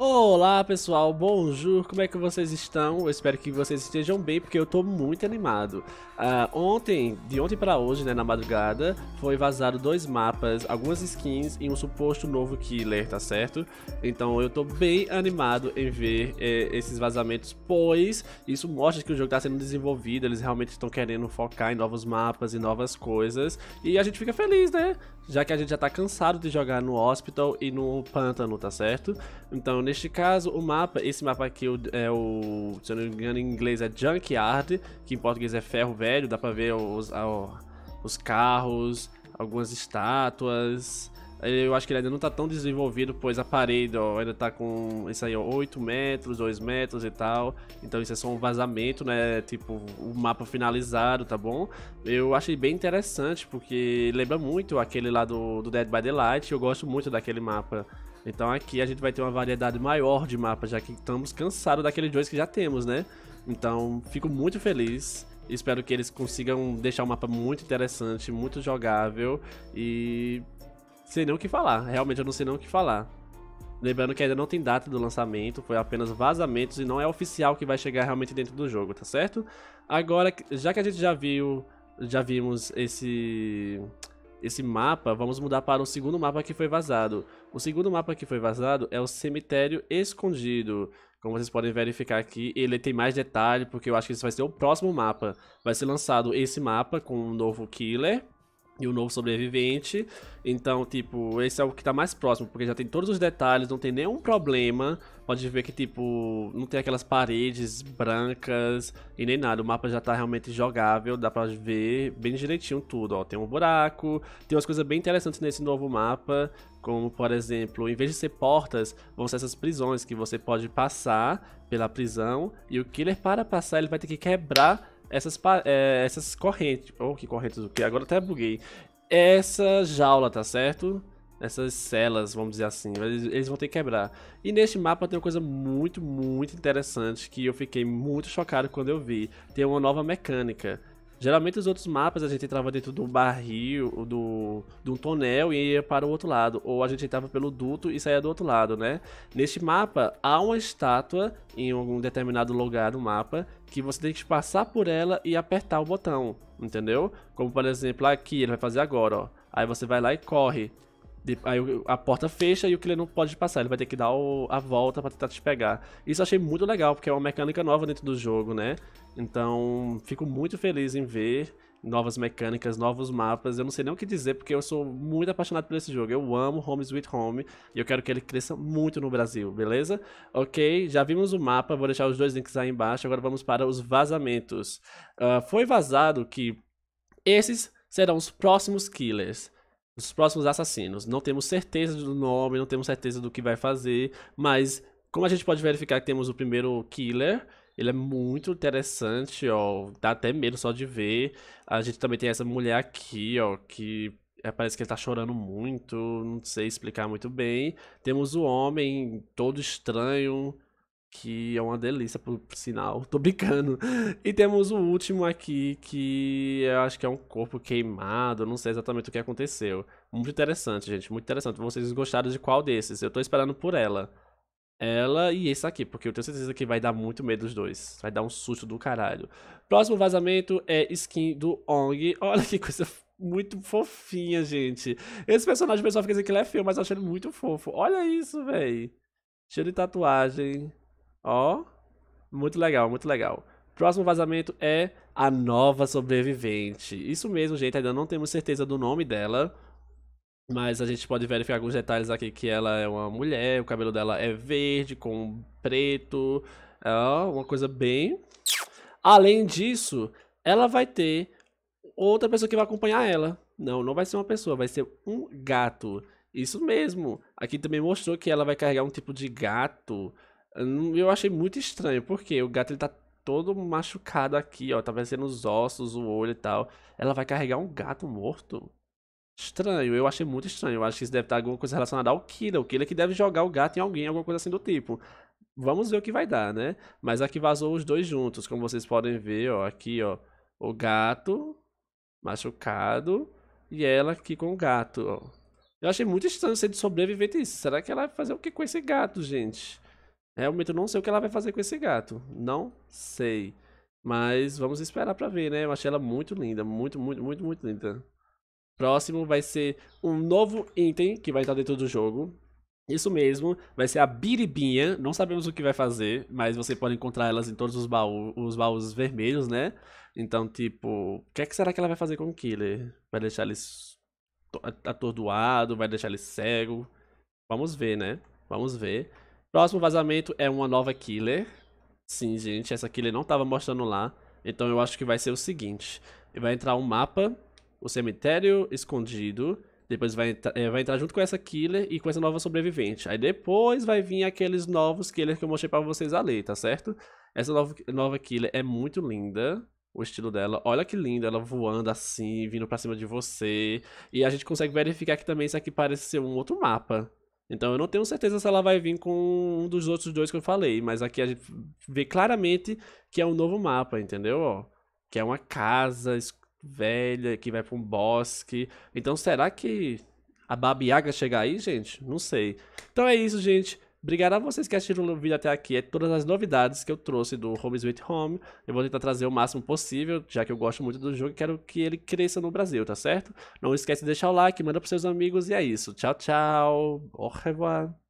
Olá pessoal, bonjour, como é que vocês estão? Eu espero que vocês estejam bem, porque eu tô muito animado. Uh, ontem, de ontem para hoje, né, na madrugada, foi vazado dois mapas, algumas skins e um suposto novo killer, tá certo? Então eu tô bem animado em ver eh, esses vazamentos, pois isso mostra que o jogo tá sendo desenvolvido, eles realmente estão querendo focar em novos mapas e novas coisas, e a gente fica feliz, né? Já que a gente já tá cansado de jogar no hospital e no pântano, tá certo? Então neste caso, o mapa, esse mapa aqui é o, se eu não me engano, em inglês é Junkyard, que em português é ferro velho, dá pra ver os, os carros, algumas estátuas. Eu acho que ele ainda não tá tão desenvolvido, pois a parede ó, ainda tá com isso aí, ó, 8 metros, 2 metros e tal. Então isso é só um vazamento, né? Tipo, o um mapa finalizado, tá bom? Eu achei bem interessante, porque lembra muito aquele lá do, do Dead by Daylight. Eu gosto muito daquele mapa. Então aqui a gente vai ter uma variedade maior de mapas, já que estamos cansados daquele dois que já temos, né? Então fico muito feliz Espero que eles consigam deixar o um mapa muito interessante, muito jogável e sem nem o que falar. Realmente eu não sei nem o que falar. Lembrando que ainda não tem data do lançamento, foi apenas vazamentos e não é oficial que vai chegar realmente dentro do jogo, tá certo? Agora, já que a gente já viu, já vimos esse esse mapa, vamos mudar para o segundo mapa que foi vazado. O segundo mapa que foi vazado é o Cemitério Escondido. Como vocês podem verificar aqui, ele tem mais detalhe, porque eu acho que isso vai ser o próximo mapa. Vai ser lançado esse mapa com um novo killer, e o novo sobrevivente. Então, tipo, esse é o que tá mais próximo, porque já tem todos os detalhes, não tem nenhum problema. Pode ver que, tipo, não tem aquelas paredes brancas e nem nada. O mapa já tá realmente jogável, dá pra ver bem direitinho tudo, ó. Tem um buraco, tem umas coisas bem interessantes nesse novo mapa, como, por exemplo, em vez de ser portas, vão ser essas prisões que você pode passar pela prisão e o killer, para passar, ele vai ter que quebrar essas, é, essas correntes. Oh, que correntes o quê? Agora até buguei. Essa jaula, tá certo? Essas celas, vamos dizer assim. Eles, eles, vão ter que quebrar. E neste mapa tem uma coisa muito, muito interessante que eu fiquei muito chocado quando eu vi. Tem uma nova mecânica Geralmente os outros mapas a gente entrava dentro de um barril, do, de um tonel e ia para o outro lado. Ou a gente entrava pelo duto e saía do outro lado, né? Neste mapa, há uma estátua em algum determinado lugar do mapa que você tem que passar por ela e apertar o botão, entendeu? Como por exemplo aqui, ele vai fazer agora, ó. Aí você vai lá e corre. Aí a porta fecha e o killer não pode passar, ele vai ter que dar o, a volta para tentar te pegar. Isso eu achei muito legal, porque é uma mecânica nova dentro do jogo, né? Então, fico muito feliz em ver novas mecânicas, novos mapas. Eu não sei nem o que dizer, porque eu sou muito apaixonado por esse jogo. Eu amo Home Sweet Home e eu quero que ele cresça muito no Brasil, beleza? Ok, já vimos o mapa, vou deixar os dois links aí embaixo. Agora vamos para os vazamentos. Uh, foi vazado que esses serão os próximos killers os próximos assassinos. Não temos certeza do nome, não temos certeza do que vai fazer, mas como a gente pode verificar que temos o primeiro killer, ele é muito interessante, ó, dá até medo só de ver. A gente também tem essa mulher aqui, ó, que é, parece que ele tá chorando muito, não sei explicar muito bem. Temos o homem todo estranho, que é uma delícia, por, por, sinal. Tô brincando. E temos o último aqui, que eu acho que é um corpo queimado, não sei exatamente o que aconteceu. Muito interessante, gente, muito interessante. Vocês gostaram de qual desses? Eu tô esperando por ela. Ela e esse aqui, porque eu tenho certeza que vai dar muito medo dos dois. Vai dar um susto do caralho. Próximo vazamento é skin do Ong. Olha que coisa muito fofinha, gente. Esse personagem, o pessoal fica dizendo que ele é feio, mas eu achei ele muito fofo. Olha isso, velho. Cheio de tatuagem. Ó, muito legal, muito legal. Próximo vazamento é a nova sobrevivente. Isso mesmo, gente, ainda não temos certeza do nome dela. Mas a gente pode verificar alguns detalhes aqui que ela é uma mulher, o cabelo dela é verde com preto, ó uma coisa bem. Além disso, ela vai ter outra pessoa que vai acompanhar ela. Não, não vai ser uma pessoa, vai ser um gato. Isso mesmo. Aqui também mostrou que ela vai carregar um tipo de gato eu achei muito estranho, porque o gato ele tá todo machucado aqui, ó. Tá parecendo os ossos, o olho e tal. Ela vai carregar um gato morto? Estranho, eu achei muito estranho. Eu acho que isso deve estar alguma coisa relacionada ao Kira. O Kira que deve jogar o gato em alguém, alguma coisa assim do tipo. Vamos ver o que vai dar, né? Mas aqui vazou os dois juntos, como vocês podem ver, ó. Aqui, ó. O gato machucado e ela aqui com o gato, ó. Eu achei muito estranho ser de sobrevivente isso. Será que ela vai fazer o que com esse gato, gente? Realmente eu não sei o que ela vai fazer com esse gato. Não sei. Mas vamos esperar pra ver, né? Eu achei ela muito linda. Muito, muito, muito, muito linda. Próximo vai ser um novo item que vai estar dentro do jogo. Isso mesmo, vai ser a biribinha, não sabemos o que vai fazer, mas você pode encontrar elas em todos os baús, os baús vermelhos, né? Então, tipo, o que, é que será que ela vai fazer com o Killer? Vai deixar ele atordoado, vai deixar ele cego? Vamos ver, né? Vamos ver. Próximo vazamento é uma nova killer. Sim, gente, essa killer não estava mostrando lá. Então eu acho que vai ser o seguinte. Vai entrar um mapa, o cemitério escondido. Depois vai, entra é, vai entrar junto com essa killer e com essa nova sobrevivente. Aí depois vai vir aqueles novos killers que eu mostrei pra vocês ali, tá certo? Essa nova, nova killer é muito linda o estilo dela. Olha que lindo, ela voando assim, vindo pra cima de você. E a gente consegue verificar que também isso aqui parece ser um outro mapa. Então eu não tenho certeza se ela vai vir com um dos outros dois que eu falei, mas aqui a gente vê claramente que é um novo mapa, entendeu? que é uma casa velha que vai para um bosque. Então será que a Babiaga chegar aí, gente? Não sei. Então é isso, gente. Obrigado a vocês que assistiram o vídeo até aqui. É todas as novidades que eu trouxe do Home Sweet Home. Eu vou tentar trazer o máximo possível, já que eu gosto muito do jogo e quero que ele cresça no Brasil, tá certo? Não esquece de deixar o like, manda pros seus amigos e é isso. Tchau, tchau. Au revoir.